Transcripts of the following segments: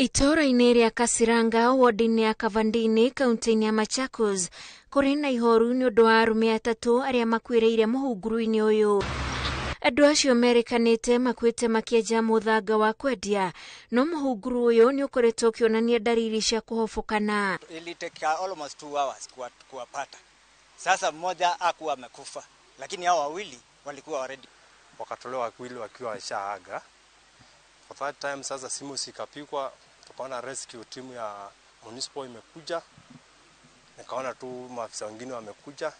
itũũra Ineri ya kasiranga wondi ya kavandini kaunti ya machakos kuri na ihoru nĩ ũndũ wa arũme atatũ arĩa makuĩrĩire mũhunguru-inĩ ũyũ andũ acio merĩkanĩte makuĩte makĩenja mũthanga wa kwendia no mũhunguru ũyũ nĩ ũkoretwo ũkĩonania ndariri cia kũhobokana iliteka almost two hours kuwapata sasa mmoja akuwa amekufa lakini hao wawili walikuwa already wakatolewa wawili wakiwa washaaga for that time sasa simu sikapikwa tukaona rescue team ya municipal imekuja, nikaona tu maafisa wengine wamekuja,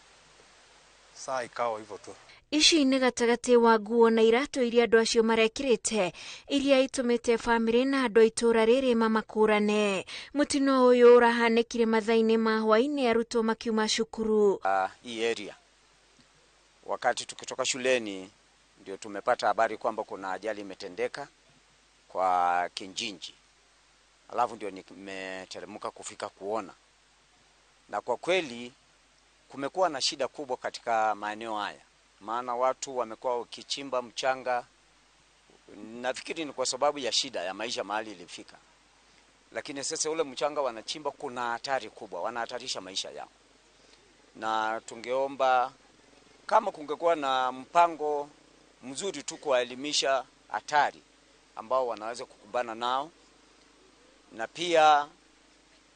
saa ikawa hivyo tu. ici nĩ gatagatĩ wa nguo na iratũ iria andũ acio marekĩrĩte iria itũmĩte bamĩrĩ na andũ a itũũra rĩrĩ mamakũrane mũtino ũyũ ũrahanĩkire mathaa-inĩ ma hwaĩ-inĩ arutwo makiuma cukuru uh, hii area wakati tukitoka shuleni ndio tumepata habari kwamba kuna ajali imetendeka kwa Kinjinji alafu ndio nimeteremka kufika kuona, na kwa kweli kumekuwa na shida kubwa katika maeneo haya, maana watu wamekuwa wakichimba mchanga. Nafikiri ni kwa sababu ya shida ya maisha mahali ilifika, lakini sasa ule mchanga wanachimba, kuna hatari kubwa, wanahatarisha maisha yao, na tungeomba kama kungekuwa na mpango mzuri tu kuwaelimisha hatari ambao wanaweza kukumbana nao na pia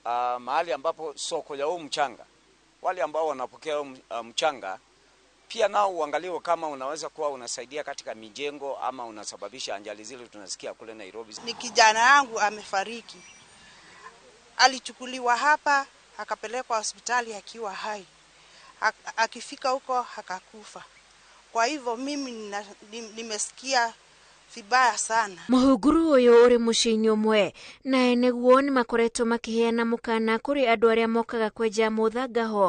uh, mahali ambapo soko ya huu mchanga, wale ambao wanapokea uh, mchanga pia nao uangaliwe kama unaweza kuwa unasaidia katika mijengo ama unasababisha ajali zile tunasikia kule Nairobi. Ni kijana yangu amefariki, alichukuliwa hapa akapelekwa hospitali akiwa hai, akifika huko akakufa. Kwa hivyo mimi nimesikia vibaya sana muhunguru uyu uri muciĩ-inĩ ũmwe na nĩguo nĩ makoretwo makĩheana mũkana kũrĩ andũ arĩa mokaga kwenja mũthanga ho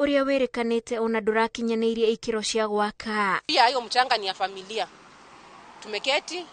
ũrĩa wĩrĩkanĩte ona ndũrakinyanĩirie ikĩro cia gwaka hiyo mchanga ni ya familia tumeketi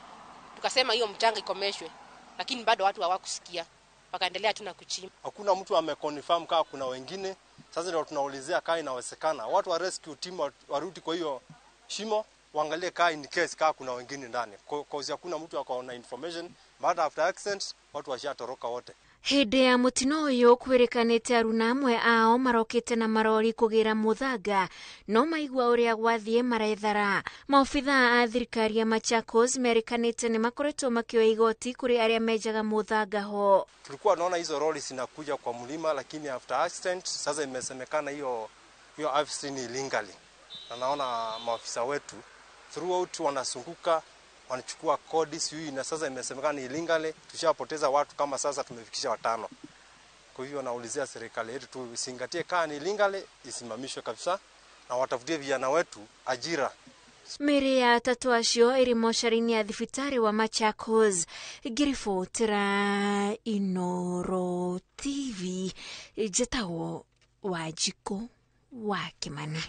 tukasema hiyo mchanga ikomeshwe lakini bado watu hawakusikia wakaendelea tena kuchimba hakuna mtu ameconfirm kaa kuna wengine sasa ndio tunaulizia kaa inawezekana watu wa rescue team waruti kwa hiyo shimo waangalie kaa in case kaa kuna wengine ndani, cause hakuna mtu akaona information baada after accident watu washatoroka wote hindi ya mutino uyu kwirikanite aruna amwe ao marokite na marori kugira muthanga no maigua uria gwathie marethara maobithaa a thirikari ya Machakos merikanite ni makoretwo makioya igoti kuri aria mejaga muthanga ho. Tulikuwa naona hizo rori zinakuja kwa mlima, lakini after accident sasa imesemekana hiyo hiyo afsi lingali, na naona maofisa wetu throughout wanazunguka wanachukua kodi sijui, na sasa imesemekana Ilingale tushapoteza watu kama sasa tumefikisha watano. Kwa hivyo naulizia serikali yetu tu singatie kaa ni lingale isimamishwe kabisa na watafutie vijana wetu ajira. Mĩrĩ ya tatu ashio iri mosharini ya thibitarĩ wa Machakos ngĩribotera Inoro TV njĩtagwo Wanjikũ wa Kimani